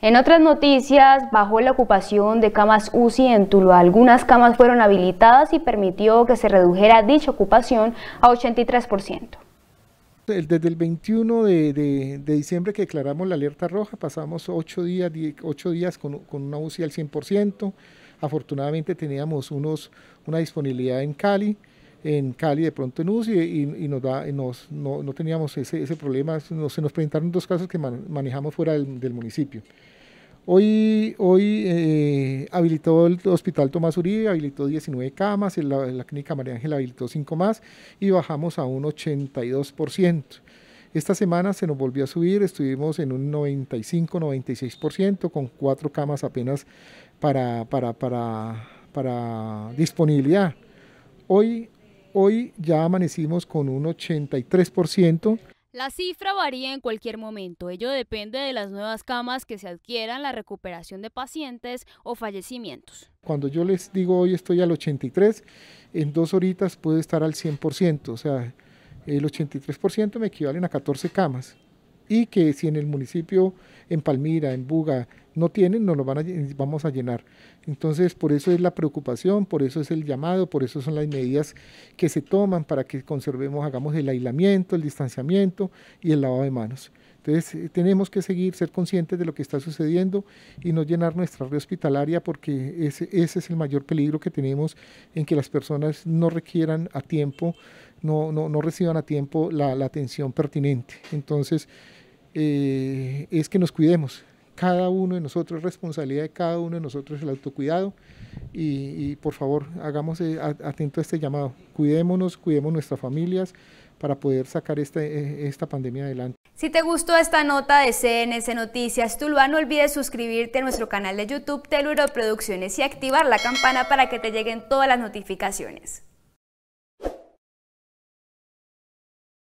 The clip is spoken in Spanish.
En otras noticias, bajó la ocupación de camas UCI en Tuluá. Algunas camas fueron habilitadas y permitió que se redujera dicha ocupación a 83%. Desde el 21 de, diciembre que declaramos la alerta roja, pasamos 8 días, días con, una UCI al 100%. Afortunadamente teníamos unos, una disponibilidad en Cali en Cali, de pronto en UCI, y, nos no, teníamos ese, problema, se nos presentaron dos casos que manejamos fuera del, municipio. Hoy, hoy eh, habilitó el Hospital Tomás Uribe, habilitó 19 camas, la, Clínica María Ángela habilitó 5 más y bajamos a un 82%. Esta semana se nos volvió a subir, estuvimos en un 95-96% con cuatro camas apenas para, para, para, para disponibilidad. Hoy, Hoy ya amanecimos con un 83%. La cifra varía en cualquier momento, ello depende de las nuevas camas que se adquieran, la recuperación de pacientes o fallecimientos. Cuando yo les digo hoy estoy al 83, en dos horitas puede estar al 100%, o sea, el 83% me equivalen a 14 camas y que si en el municipio, en Palmira, en Buga, no tienen, nos lo van a, vamos a llenar. Entonces, por eso es la preocupación, por eso es el llamado, por eso son las medidas que se toman para que conservemos, hagamos el aislamiento, el distanciamiento y el lavado de manos. Entonces, eh, tenemos que seguir, ser conscientes de lo que está sucediendo y no llenar nuestra red hospitalaria porque ese, ese es el mayor peligro que tenemos en que las personas no requieran a tiempo, no, no, no reciban a tiempo la, la atención pertinente. Entonces, eh, es que nos cuidemos. Cada uno de nosotros, responsabilidad de cada uno de nosotros el autocuidado. Y, por favor, hagamos eh, atento a este llamado. Cuidémonos, cuidemos nuestras familias para poder sacar este, eh, esta, pandemia adelante. Si te gustó esta nota de CNS Noticias Tuluá, no olvides suscribirte a nuestro canal de YouTube Teluro Producciones y activar la campana para que te lleguen todas las notificaciones.